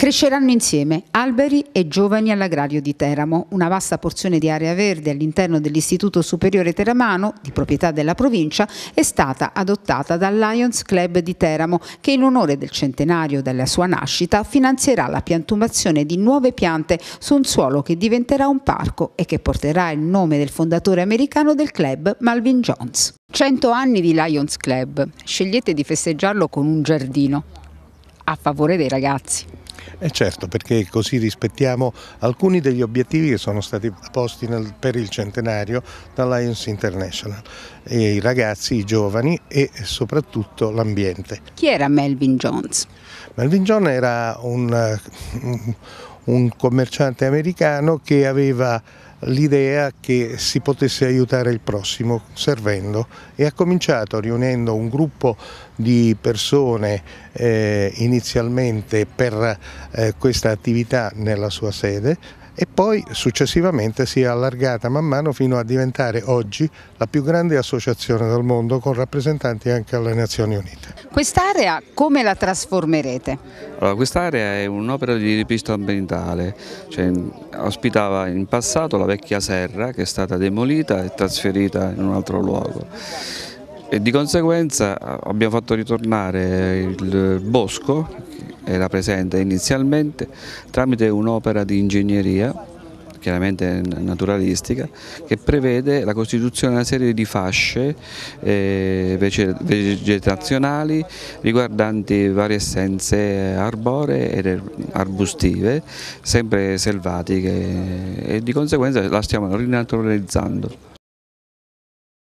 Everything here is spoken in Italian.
Cresceranno insieme alberi e giovani all'agrario di Teramo, una vasta porzione di area verde all'interno dell'Istituto Superiore Teramano, di proprietà della provincia, è stata adottata dal Lions Club di Teramo che in onore del centenario della sua nascita finanzierà la piantumazione di nuove piante su un suolo che diventerà un parco e che porterà il nome del fondatore americano del club Malvin Jones. 100 anni di Lions Club, scegliete di festeggiarlo con un giardino a favore dei ragazzi. E eh, certo, perché così rispettiamo alcuni degli obiettivi che sono stati posti nel, per il centenario da Lions International, e i ragazzi, i giovani e soprattutto l'ambiente. Chi era Melvin Jones? Melvin Jones era un, eh, un commerciante americano che aveva l'idea che si potesse aiutare il prossimo servendo e ha cominciato riunendo un gruppo di persone eh, inizialmente per eh, questa attività nella sua sede, e poi successivamente si è allargata man mano fino a diventare oggi la più grande associazione del mondo con rappresentanti anche alle Nazioni Unite. Quest'area come la trasformerete? Allora, quest'area è un'opera di ripisto ambientale, cioè, ospitava in passato la vecchia serra che è stata demolita e trasferita in un altro luogo e di conseguenza abbiamo fatto ritornare il bosco era presente inizialmente tramite un'opera di ingegneria chiaramente naturalistica, che prevede la costituzione di una serie di fasce eh, vegetazionali riguardanti varie essenze arboree ed er-, arbustive, sempre selvatiche e di conseguenza la stiamo rinaturalizzando.